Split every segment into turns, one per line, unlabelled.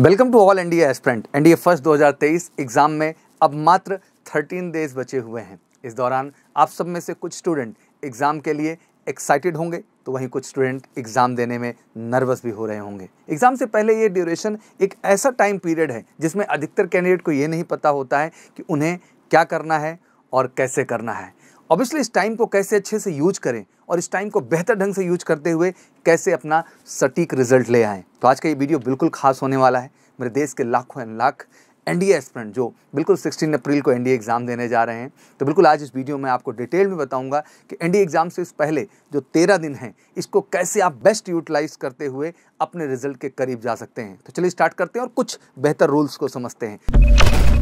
Welcome to all India aspirant India first 2023 exam में अब मात्र 13 डेज बचे हुए हैं इस दौरान आप सब में से कुछ स्टूडेंट एग्ज़ाम के लिए एक्साइटेड होंगे तो वहीं कुछ स्टूडेंट एग्ज़ाम देने में नर्वस भी हो रहे होंगे एग्ज़ाम से पहले ये ड्यूरेशन एक ऐसा टाइम पीरियड है जिसमें अधिकतर कैंडिडेट को ये नहीं पता होता है कि उन्हें क्या करना है और कैसे करना है ऑब्वियसली इस टाइम को कैसे अच्छे से यूज करें और इस टाइम को बेहतर ढंग से यूज करते हुए कैसे अपना सटीक रिजल्ट ले आएँ तो आज का ये वीडियो बिल्कुल खास होने वाला है मेरे देश के लाखों लाख एनडीए एस्पिरेंट जो बिल्कुल 16 अप्रैल को एनडीए एग्ज़ाम देने जा रहे हैं तो बिल्कुल आज इस वीडियो में आपको डिटेल में बताऊंगा कि एनडीए एग्ज़ाम से इस पहले जो 13 दिन हैं इसको कैसे आप बेस्ट यूटिलाइज करते हुए अपने रिजल्ट के करीब जा सकते हैं तो चलिए स्टार्ट करते हैं और कुछ बेहतर रूल्स को समझते हैं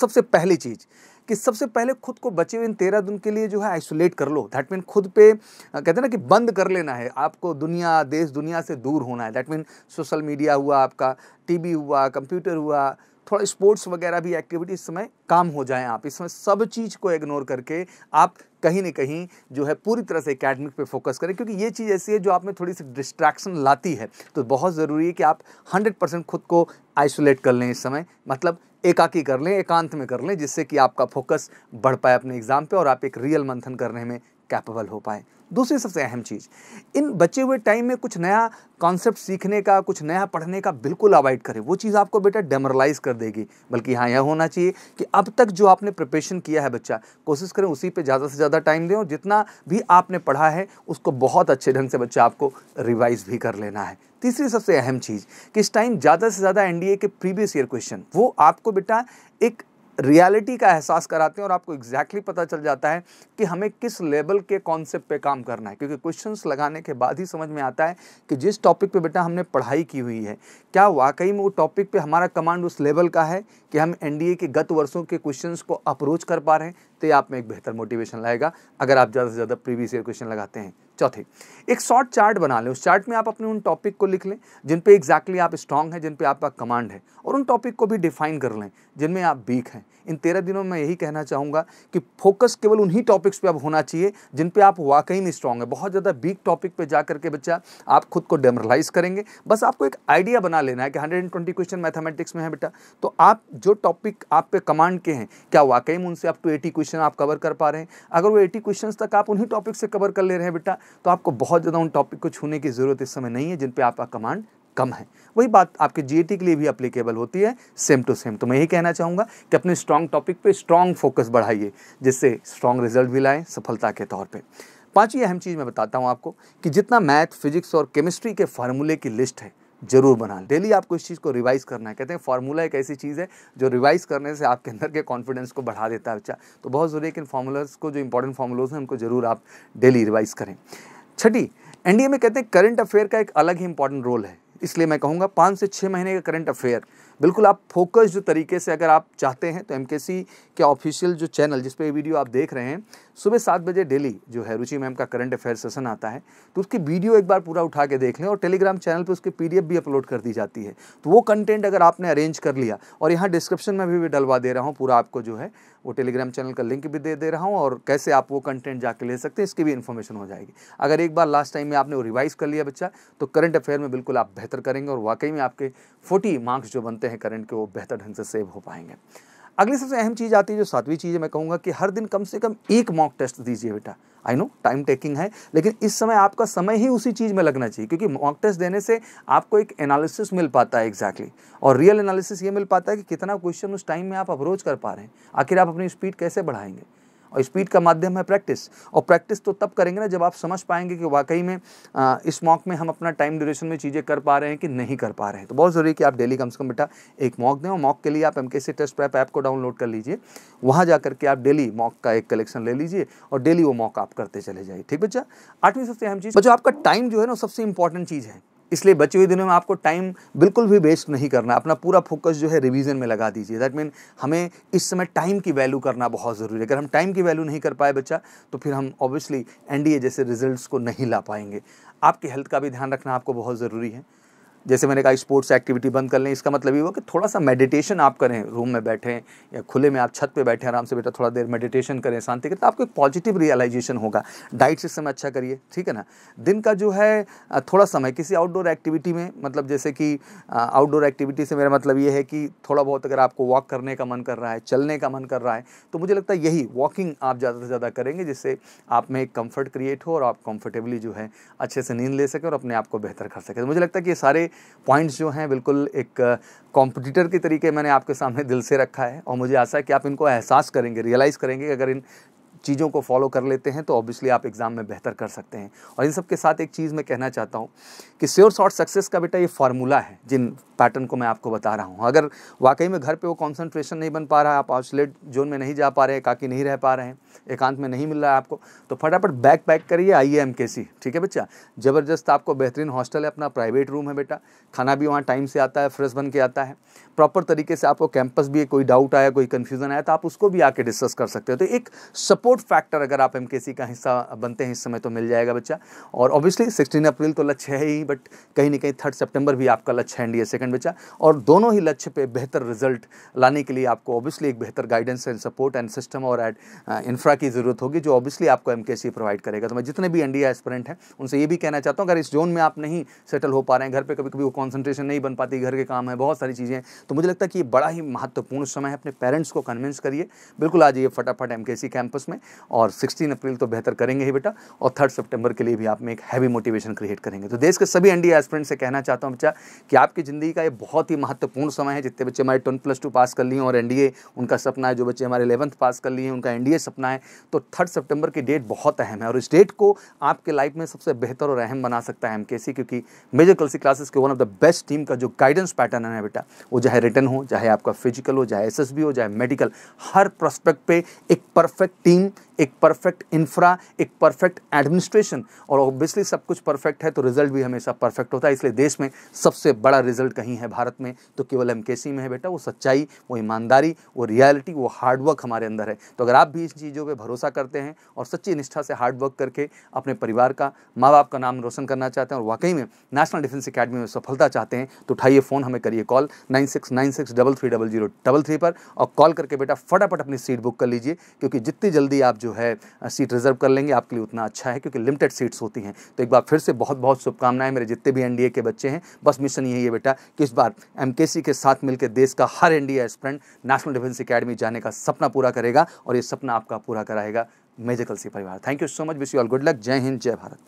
सबसे पहली चीज़ कि सबसे पहले खुद को बचे हुए इन तेरह दिन के लिए जो है आइसोलेट कर लो दैट मीन खुद पे कहते हैं ना कि बंद कर लेना है आपको दुनिया देश दुनिया से दूर होना है दैट मीन सोशल मीडिया हुआ आपका टी हुआ कंप्यूटर हुआ थोड़ा स्पोर्ट्स वगैरह भी एक्टिविटी इस समय काम हो जाए आप इस समय सब चीज़ को इग्नोर करके आप कहीं ना कहीं जो है पूरी तरह से एकेडमिक पे फोकस करें क्योंकि ये चीज़ ऐसी है जो आप में थोड़ी सी डिस्ट्रैक्शन लाती है तो बहुत ज़रूरी है कि आप 100 परसेंट खुद को आइसोलेट कर लें इस समय मतलब एकाकी कर लें एकांत में कर लें जिससे कि आपका फोकस बढ़ पाए अपने एग्ज़ाम पे और आप एक रियल मंथन करने में कैपेबल हो पाएँ दूसरी सबसे अहम चीज़ इन बचे हुए टाइम में कुछ नया कॉन्सेप्ट सीखने का कुछ नया पढ़ने का बिल्कुल अवॉइड करें वो चीज़ आपको बेटा डेमरलाइज कर देगी बल्कि हाँ यह होना चाहिए कि अब तक जो आपने प्रिपरेशन किया है बच्चा कोशिश करें उसी पे ज़्यादा से ज़्यादा टाइम दें और जितना भी आपने पढ़ा है उसको बहुत अच्छे ढंग से बच्चा आपको रिवाइज भी कर लेना है तीसरी सबसे अहम चीज़ कि इस टाइम ज़्यादा से ज़्यादा एन के प्रीवियस ईयर क्वेश्चन वो आपको बेटा एक रियलिटी का एहसास कराते हैं और आपको एग्जैक्टली exactly पता चल जाता है कि हमें किस लेवल के कॉन्सेप्ट पे काम करना है क्योंकि क्वेश्चंस लगाने के बाद ही समझ में आता है कि जिस टॉपिक पे बेटा हमने पढ़ाई की हुई है क्या वाकई में वो टॉपिक पे हमारा कमांड उस लेवल का है कि हम एनडीए के गत वर्षों के क्वेश्चन को अप्रोच कर पा रहे हैं तो ये आप में एक बेहतर मोटिवेशन लाएगा अगर आप ज़्यादा से ज़्यादा प्रीवियस ईयर क्वेश्चन लगाते हैं चौथे एक शॉर्ट चार्ट बना लें उस चार्ट में आप अपने उन टॉपिक को लिख लें जिन पे एग्जैक्टली exactly आप स्ट्रांग हैं जिन पे आपका कमांड है और उन टॉपिक को भी डिफाइन कर लें जिनमें आप वीक हैं इन तेरह दिनों में यही कहना चाहूँगा कि फोकस केवल उन्हीं टॉपिक्स पे अब होना चाहिए जिन पे आप वाकई में स्ट्रांग है बहुत ज़्यादा वीक टॉपिक पे जा करके बच्चा आप खुद को डेमरलाइज करेंगे बस आपको एक आइडिया बना लेना है कि hundred and twenty question mathematics में है बेटा तो आप जो टॉपिक आप पे कमांड के हैं क्या वाकई में उनसे आप टू एटी क्वेश्चन आप कवर कर पा रहे हैं अगर वो एटी क्वेश्चन तक आप उन्हीं टॉपिक से कवर कर ले रहे हैं बेटा तो आपको बहुत ज़्यादा उन टॉपिक को छूने की ज़रूरत इस समय नहीं है जिन पे आपका कमांड कम है वही बात आपके जीएटी के लिए भी अप्लीकेबल होती है सेम टू सेम तो मैं यही कहना चाहूँगा कि अपने स्ट्रॉन्ग टॉपिक पे स्ट्रॉन्ग फोकस बढ़ाइए जिससे स्ट्रॉन्ग रिजल्ट भी लाएँ सफलता के तौर पे पाँचवीं अहम चीज़ मैं बताता हूँ आपको कि जितना मैथ फिजिक्स और केमिस्ट्री के फार्मूले की लिस्ट है जरूर बना डेली आपको इस चीज़ को रिवाइज़ करना है कहते हैं फार्मूला एक ऐसी चीज़ है जो रिवाइज़ करने से आपके अंदर के कॉन्फिडेंस को बढ़ा देता है अच्छा तो बहुत ज़रूरी है कि इन फार्मूलाज को जो इंपॉर्टेंट फार्मूलोज हैं उनको ज़रूर आप डेली रिवाइज़ करें छठी एनडीए में कहते हैं करंट अफेयर का एक अलग ही इंपॉर्टेंट रोल है इसलिए मैं कहूँगा पाँच से छः महीने का करंट अफेयर बिल्कुल आप जो तरीके से अगर आप चाहते हैं तो एम के ऑफिशियल जो चैनल जिस पर वीडियो आप देख रहे हैं सुबह सात बजे डेली जो है रुचि मैम का करंट अफेयर सेशन आता है तो उसकी वीडियो एक बार पूरा उठा के देख लें और टेलीग्राम चैनल पर उसकी पी भी अपलोड कर दी जाती है तो वो कंटेंट अगर आपने अरेंज कर लिया और यहाँ डिस्क्रिप्शन में भी, भी डलवा दे रहा हूँ पूरा आपको जो है वो टेलीग्राम चैनल का लिंक भी दे दे रहा हूँ और कैसे आप वो कंटेंट जाके ले सकते हैं इसकी भी इन्फॉर्मेशन हो जाएगी अगर एक बार लास्ट टाइम में आपने वो रिवाइज़ कर लिया बच्चा तो करंट अफेयर में बिल्कुल आप बेहतर करेंगे और वाकई में आपके फोर्टी मार्क्स जो बनते जानते हैं करंट के वो बेहतर ढंग से सेव हो पाएंगे अगली सबसे अहम चीज़ आती है जो सातवीं चीज़ है मैं कहूँगा कि हर दिन कम से कम एक मॉक टेस्ट दीजिए बेटा आई नो टाइम टेकिंग है लेकिन इस समय आपका समय ही उसी चीज़ में लगना चाहिए क्योंकि मॉक टेस्ट देने से आपको एक एनालिसिस मिल पाता है एग्जैक्टली exactly. और रियल एनालिसिस ये मिल पाता है कि कितना क्वेश्चन उस टाइम में आप अप्रोच कर पा रहे हैं आखिर आप अपनी स्पीड कैसे बढ़ाएंगे और स्पीड का माध्यम है प्रैक्टिस और प्रैक्टिस तो तब करेंगे ना जब आप समझ पाएंगे कि वाकई में आ, इस मॉक में हम अपना टाइम ड्यूरेशन में चीज़ें कर पा रहे हैं कि नहीं कर पा रहे हैं तो बहुत ज़रूरी कि आप डेली कम से कम बेटा एक मॉक दें और मॉक के लिए आप एम टेस्ट प्रैप ऐप को डाउनलोड कर लीजिए वहाँ जा करके आप डेली मॉक का एक कलेक्शन ले लीजिए और डेली वो मॉक आप करते चले जाइए ठीक बच्चा आठवीं सबसे अहम चीज़ बच्चा आपका टाइम जो है ना सबसे इंपॉर्टेंट चीज़ है इसलिए बचे हुए दिनों में आपको टाइम बिल्कुल भी वेस्ट नहीं करना अपना पूरा फोकस जो है रिवीजन में लगा दीजिए दैट मीन हमें इस समय टाइम की वैल्यू करना बहुत ज़रूरी है अगर हम टाइम की वैल्यू नहीं कर पाए बच्चा तो फिर हम ऑब्वियसली एनडीए जैसे रिजल्ट्स को नहीं ला पाएंगे आपकी हेल्थ का भी ध्यान रखना आपको बहुत ज़रूरी है जैसे मैंने कहा स्पोर्ट्स एक्टिविटी बंद कर लें इसका मतलब ये हुआ कि थोड़ा सा मेडिटेशन आप करें रूम में बैठें या खुले में आप छत पे बैठें आराम से बेटा थोड़ा देर मेडिटेशन करें शांति करें तो आपको एक पॉजिटिव रियलाइजेशन होगा डाइट सिस्टम अच्छा करिए ठीक है ना दिन का जो है थोड़ा समय किसी आउटडोर एक्टिविटी में मतलब जैसे कि आउटडोर एक्टिविटी से मेरा मतलब ये है कि थोड़ा बहुत अगर आपको वॉक करने का मन कर रहा है चलने का मन कर रहा है तो मुझे लगता है यही वॉकिंग आप ज़्यादा से ज़्यादा करेंगे जिससे आप में एक कम्फर्ट क्रिएट हो और आप कम्फर्टेबली जो है अच्छे से नींद ले सकें और अपने आप को बेहतर कर सकें तो मुझे लगता है कि ये सारे पॉइंट्स जो हैं बिल्कुल एक कॉम्पिटिटर के तरीके मैंने आपके सामने दिल से रखा है और मुझे आशा है कि आप इनको एहसास करेंगे रियलाइज़ करेंगे कि अगर इन चीज़ों को फॉलो कर लेते हैं तो ऑब्वियसली आप एग्ज़ाम में बेहतर कर सकते हैं और इन सब के साथ एक चीज़ मैं कहना चाहता हूँ कि स्योर शॉर्ट सक्सेस का बेटा ये फार्मूला है जिन पैटर्न को मैं आपको बता रहा हूँ अगर वाकई में घर पर वो कॉन्सनट्रेशन नहीं बन पा रहा है आप आउटलेट जोन में नहीं जा पा रहे काकी नहीं रह पा रहे हैं एकांत में नहीं मिल रहा है आपको तो फटाफट बैक पैक करिए आइए एम ठीक है बच्चा ज़बरदस्त आपको बेहतरीन हॉस्टल है अपना प्राइवेट रूम है बेटा खाना भी वहाँ टाइम से आता है फ्रेश बन के आता है प्रॉपर तरीके से आपको कैंपस भी कोई डाउट आया कोई कन्फ्यूज़न आया तो आप उसको भी आके डिस्कस कर सकते हो तो एक सपोर्ट सपोर्ट फैक्टर अगर आप एम का हिस्सा बनते हैं इस समय तो मिल जाएगा बच्चा और ऑब्वियसली सिक्सटीन अप्रैल तो लक्ष्य है ही बट कहीं ना कहीं थर्ड सेप्टेम्बर भी आपका लक्ष्य है एनडीए सेकंड बच्चा और दोनों ही लक्ष्य पे बेहतर रिजल्ट लाने के लिए आपको ऑब्वियसली एक बेहतर guidance and support and system और एड इंफ्रा की ज़रूरत होगी जो ऑब्वियसली आपको एम प्रोवाइड करेगा तो मैं जितने भी एनडीए एस्परेंट हैं उनसे ये भी कहना चाहता हूँ अगर इस जोन में आप नहीं सेटल हो पा रहे हैं घर पर कभी कभी वो कॉन्सेंट्रेशन नहीं बन पाती घर के काम है बहुत सारी चीज़ें तो मुझे लगता है कि ये बड़ा ही महत्वपूर्ण समय है अपने पेरेंट्स को कन्विंस करिए बिल्कुल आ जाइए फटाफट एम कैंपस में और सिक्सटीन अप्रैल तो बेहतर करेंगे ही बेटा और थर्ड सेप्टेम्बर के लिए भी आप में एक हैवी मोटिवेशन क्रिएट करेंगे तो देश के सभी एनडीए एस्पिरेंट से कहना चाहता हूँ बच्चा कि आपकी ज़िंदगी का ये बहुत ही महत्वपूर्ण समय है जितने बच्चे हमारे टेन प्लस टू पास कर लिए और एन उनका सपना है जो बच्चे हमारे इलेवंथ पास कर लिए उनका एन सपना है तो थर्ड सेप्टेम्बर की डेट बहुत अहम है और इस डेट को आपके लाइफ में सबसे बेहतर और अहम बना सकता है एम क्योंकि मेजर कलसी क्लासेस के one of the best team का जो गाइडेंस पैटर्न है बेटा वो चाहे रिटर्न हो चाहे आपका फिजिकल हो चाहे एस हो चाहे मेडिकल हर प्रोस्पेक्ट पे एक परफेक्ट टीम एक परफेक्ट इंफ्रा एक परफेक्ट एडमिनिस्ट्रेशन और ऑब्वियसली सब कुछ परफेक्ट है तो रिजल्ट भी हमेशा परफेक्ट होता है इसलिए देश में सबसे बड़ा रिजल्ट कहीं है भारत में तो केवल एम में है बेटा वो सच्चाई वो ईमानदारी वो रियलिटी वो हार्डवर्क हमारे अंदर है तो अगर आप भी इन चीज़ों पर भरोसा करते हैं और सच्ची निष्ठा से हार्डवर्क करके अपने परिवार का माँ बाप का नाम रोशन करना चाहते हैं और वाकई में नेशनल डिफेंस अकेडमी में सफलता चाहते हैं तो उठाइए फ़ोन हमें करिए call nine six nine six double three double zero double three पर और कॉल करके बेटा फटाफट अपनी सीट बुक कर लीजिए क्योंकि जितनी जल्दी आप जो है सीट रिजर्व कर लेंगे आपके लिए उतना अच्छा है क्योंकि लिमिटेड सीट्स होती हैं तो एक बार फिर से बहुत बहुत शुभकामनाएं मेरे जितने भी एनडीए के बच्चे हैं बस मिशन यही है बेटा कि इस बार एमकेसी के साथ मिलकर देश का हर NDA the national defence academy जाने का सपना पूरा करेगा और ये सपना आपका पूरा कराएगा मेजिकल सी परिवार thank you so much wish you all good luck जय हिंद जय भारत